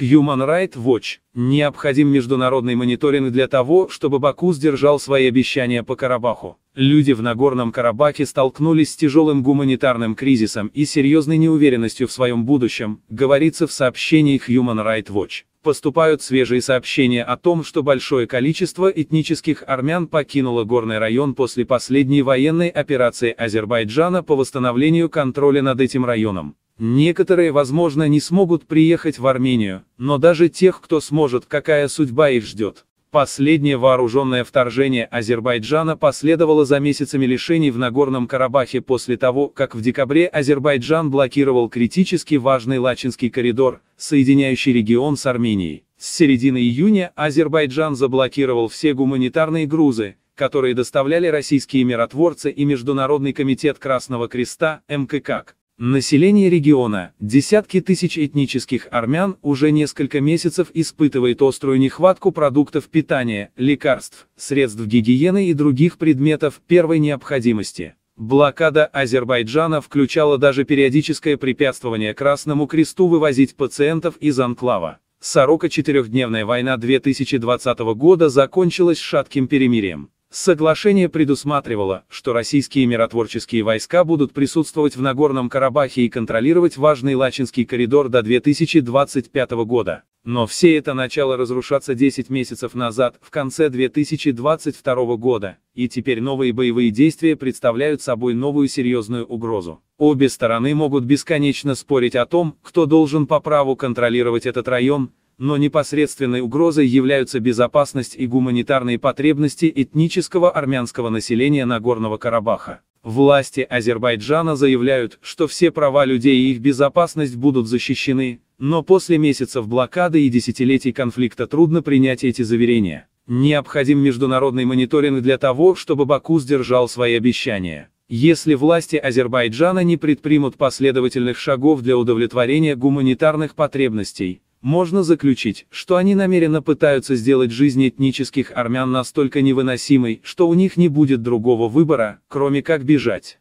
Human Rights Watch, необходим международный мониторинг для того, чтобы Баку сдержал свои обещания по Карабаху. Люди в Нагорном Карабахе столкнулись с тяжелым гуманитарным кризисом и серьезной неуверенностью в своем будущем, говорится в сообщении Human Rights Watch. Поступают свежие сообщения о том, что большое количество этнических армян покинуло горный район после последней военной операции Азербайджана по восстановлению контроля над этим районом. Некоторые, возможно, не смогут приехать в Армению, но даже тех, кто сможет, какая судьба их ждет. Последнее вооруженное вторжение Азербайджана последовало за месяцами лишений в Нагорном Карабахе после того, как в декабре Азербайджан блокировал критически важный Лачинский коридор, соединяющий регион с Арменией. С середины июня Азербайджан заблокировал все гуманитарные грузы, которые доставляли российские миротворцы и Международный комитет Красного Креста, (МККК). Население региона, десятки тысяч этнических армян, уже несколько месяцев испытывает острую нехватку продуктов питания, лекарств, средств гигиены и других предметов первой необходимости. Блокада Азербайджана включала даже периодическое препятствование Красному Кресту вывозить пациентов из анклава. Сорока четырехдневная война 2020 года закончилась шатким перемирием. Соглашение предусматривало, что российские миротворческие войска будут присутствовать в Нагорном Карабахе и контролировать важный Лачинский коридор до 2025 года. Но все это начало разрушаться 10 месяцев назад, в конце 2022 года, и теперь новые боевые действия представляют собой новую серьезную угрозу. Обе стороны могут бесконечно спорить о том, кто должен по праву контролировать этот район, но непосредственной угрозой являются безопасность и гуманитарные потребности этнического армянского населения Нагорного Карабаха. Власти Азербайджана заявляют, что все права людей и их безопасность будут защищены, но после месяцев блокады и десятилетий конфликта трудно принять эти заверения. Необходим международный мониторинг для того, чтобы Баку сдержал свои обещания. Если власти Азербайджана не предпримут последовательных шагов для удовлетворения гуманитарных потребностей, можно заключить, что они намеренно пытаются сделать жизнь этнических армян настолько невыносимой, что у них не будет другого выбора, кроме как бежать.